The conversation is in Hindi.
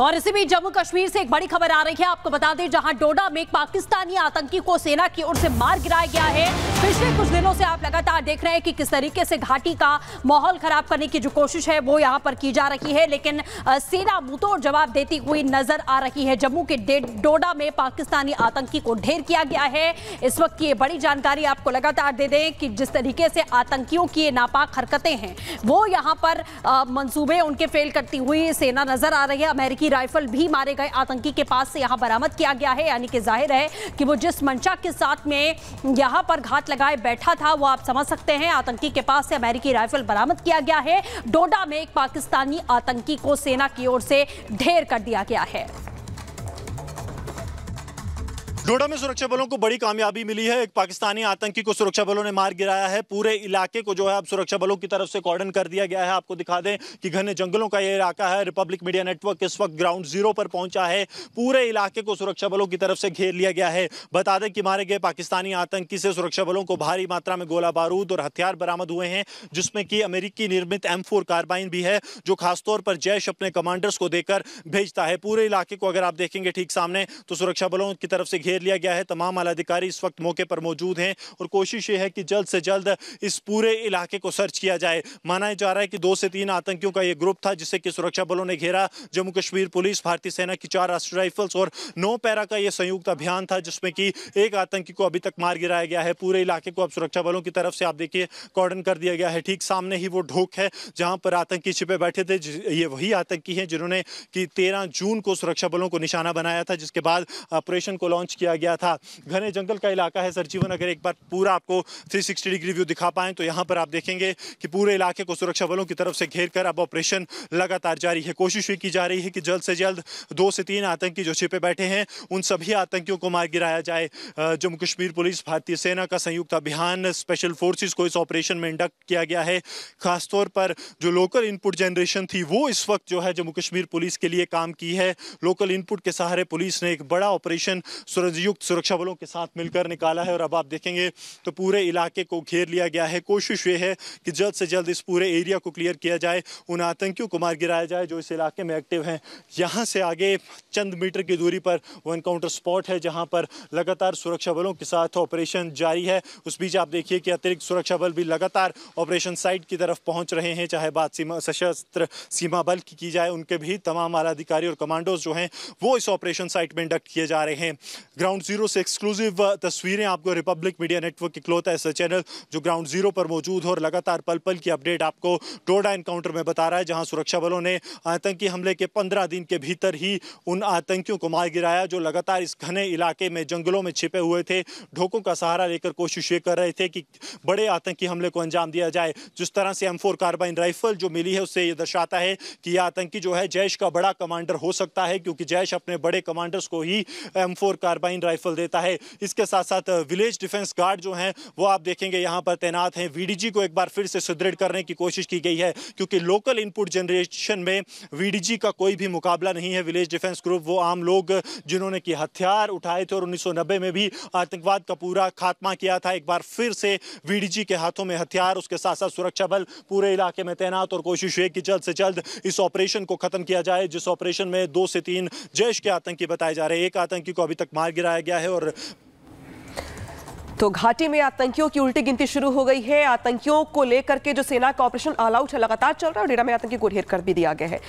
और इसी बीच जम्मू कश्मीर से एक बड़ी खबर आ रही है आपको बता दें जहां डोडा में पाकिस्तानी आतंकी को सेना की ओर से मार गिराया गया है पिछले कुछ दिनों से आप लगातार देख रहे हैं कि किस तरीके से घाटी का माहौल खराब करने की जो कोशिश है वो यहां पर की जा रही है लेकिन सेना मुंहतोड़ जवाब देती हुई नजर आ रही है जम्मू के डोडा में पाकिस्तानी आतंकी को ढेर किया गया है इस वक्त की बड़ी जानकारी आपको लगातार दे दें कि जिस तरीके से आतंकियों की नापाक हरकतें हैं वो यहाँ पर मंसूबे उनके फेल करती हुई सेना नजर आ रही है अमेरिकी की राइफल भी मारे गए आतंकी के पास से यहां बरामद किया गया है यानी कि जाहिर है कि वो जिस मंशा के साथ में यहां पर घात लगाए बैठा था वो आप समझ सकते हैं आतंकी के पास से अमेरिकी राइफल बरामद किया गया है डोडा में एक पाकिस्तानी आतंकी को सेना की ओर से ढेर कर दिया गया है डोडा में सुरक्षा बलों को बड़ी कामयाबी मिली है एक पाकिस्तानी आतंकी को सुरक्षा बलों ने मार गिराया है पूरे इलाके को जो है अब सुरक्षा बलों की तरफ से कॉर्डन कर दिया गया है आपको दिखा दें कि घने जंगलों का यह इलाका है रिपब्लिक मीडिया नेटवर्क इस वक्त ग्राउंड जीरो पर पहुंचा है पूरे इलाके को सुरक्षा बलों की तरफ से घेर लिया गया है बता दें कि मारे गए पाकिस्तानी आतंकी से सुरक्षा बलों को भारी मात्रा में गोला बारूद और हथियार बरामद हुए हैं जिसमें कि अमेरिकी निर्मित एम कार्बाइन भी है जो खासतौर पर जैश अपने कमांडर्स को देकर भेजता है पूरे इलाके को अगर आप देखेंगे ठीक सामने तो सुरक्षा बलों की तरफ से घेर घेर लिया गया है तमाम आला अधिकारी इस वक्त मौके पर मौजूद हैं और कोशिश ये है कि जल्द से जल्द इस पूरे इलाके को सर्च किया जाए माना जा रहा है कि दो से तीन आतंकियों का यह ग्रुप था जिसे कि सुरक्षा बलों ने घेरा जम्मू कश्मीर पुलिस भारतीय सेना की चार राष्ट्रीय राइफल्स और नौ पैरा का यह संयुक्त अभियान था जिसमें कि एक आतंकी को अभी तक मार गिराया गया है पूरे इलाके को अब सुरक्षा बलों की तरफ से आप देखिए कॉर्डन कर दिया गया है ठीक सामने ही वो ढोक है जहां पर आतंकी छिपे बैठे थे ये वही आतंकी हैं जिन्होंने कि तेरह जून को सुरक्षा बलों को निशाना बनाया था जिसके बाद ऑपरेशन को लॉन्च किया किया गया था घने जंगल का इलाका है सरजीवन अगर एक बार पूरा आपको 360 डिग्री व्यू दिखा पाएँ तो यहाँ पर आप देखेंगे कि पूरे इलाके को सुरक्षा बलों की तरफ से घेर कर अब ऑपरेशन लगातार जारी है कोशिश की जा रही है कि जल्द से जल्द दो से तीन आतंकी जो छिपे बैठे हैं उन सभी आतंकियों को मार गिराया जाए जम्मू कश्मीर पुलिस भारतीय सेना का संयुक्त अभियान स्पेशल फोर्सेज को इस ऑपरेशन में इंडक्ट किया गया है खासतौर पर जो लोकल इनपुट जनरेशन थी वो इस वक्त जो है जम्मू कश्मीर पुलिस के लिए काम की है लोकल इनपुट के सहारे पुलिस ने एक बड़ा ऑपरेशन संयुक्त सुरक्षा बलों के साथ मिलकर निकाला है और अब आप देखेंगे तो पूरे इलाके को घेर लिया गया है कोशिश ये है कि जल्द से जल्द इस पूरे एरिया को क्लियर किया जाए उन आतंकियों को मार गिराया जाए जो इस इलाके में एक्टिव हैं यहाँ से आगे चंद मीटर की दूरी पर वो इनकाउंटर स्पॉट है जहाँ पर लगातार सुरक्षा बलों के साथ ऑपरेशन जारी है उस बीच आप देखिए कि अतिरिक्त सुरक्षा बल भी लगातार ऑपरेशन साइट की तरफ पहुँच रहे हैं चाहे बात सीमा सशस्त्र सीमा बल की की जाए उनके भी तमाम आला अधिकारी और कमांडोज जो हैं वो इस ऑपरेशन साइट में इंडक्ट किए जा रहे हैं ग्राउंड जीरो से एक्सक्लूसिव uh, तस्वीरें आपको रिपब्लिक मीडिया नेटवर्क क्लोता ऐसा चैनल जो ग्राउंड जीरो पर मौजूद हो और लगातार पल पल की अपडेट आपको डोडा इनकाउंटर में बता रहा है जहां सुरक्षा बलों ने आतंकी हमले के पंद्रह दिन के भीतर ही उन आतंकियों को मार गिराया जो लगातार इस घने इलाके में जंगलों में छिपे हुए थे ढोकों का सहारा लेकर कोशिश ये कर रहे थे कि बड़े आतंकी हमले को अंजाम दिया जाए जिस तरह से एम कार्बाइन राइफल जो मिली है उससे ये दर्शाता है कि यह आतंकी जो है जैश का बड़ा कमांडर हो सकता है क्योंकि जैश अपने बड़े कमांडर्स को ही एम कार्बाइन लाइन राइफल देता है इसके साथ साथ विलेज डिफेंस गार्ड जो हैं वो आप देखेंगे यहाँ पर तैनात हैं वीडीजी को एक बार फिर से सुदृढ़ करने की कोशिश की गई है क्योंकि लोकल इनपुट जनरेशन में वी का कोई भी मुकाबला नहीं है विलेज डिफेंस ग्रुप वो आम लोग जिन्होंने कि हथियार उठाए थे और उन्नीस में भी आतंकवाद का पूरा खात्मा किया था एक बार फिर से वी के हाथों में हथियार उसके साथ साथ सुरक्षा बल पूरे इलाके में तैनात और कोशिश है कि जल्द से जल्द इस ऑपरेशन को खत्म किया जाए जिस ऑपरेशन में दो से तीन जैश के आतंकी बताए जा रहे हैं एक आतंकी को अभी तक मार गिराया गया है और तो घाटी में आतंकियों की उल्टी गिनती शुरू हो गई है आतंकियों को लेकर के जो सेना का ऑपरेशन ऑल आउट है लगातार चल रहा है और डेरा में आतंकी को ढेर कर भी दिया गया है